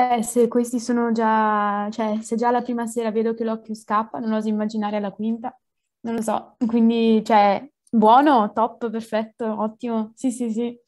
Eh, se questi sono già, cioè, se già la prima sera vedo che l'occhio scappa, non oso immaginare la quinta, non lo so. Quindi, cioè, buono, top, perfetto, ottimo. Sì, sì, sì.